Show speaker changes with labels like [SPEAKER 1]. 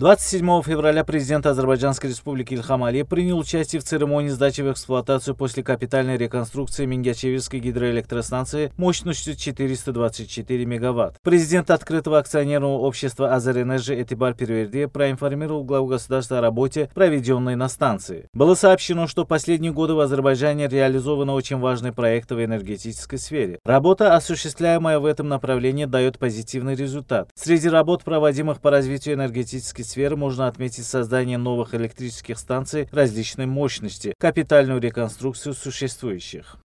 [SPEAKER 1] 27 февраля президент Азербайджанской республики Ильхам Алиев принял участие в церемонии сдачи в эксплуатацию после капитальной реконструкции Мингячевской гидроэлектростанции мощностью 424 мегаватт. Президент открытого акционерного общества «Азерэнерджи» Этибар Перверди проинформировал главу государства о работе, проведенной на станции. Было сообщено, что последние годы в Азербайджане реализованы очень важные проекты в энергетической сфере. Работа, осуществляемая в этом направлении, дает позитивный результат. Среди работ, проводимых по развитию энергетической сферы можно отметить создание новых электрических станций различной мощности, капитальную реконструкцию существующих.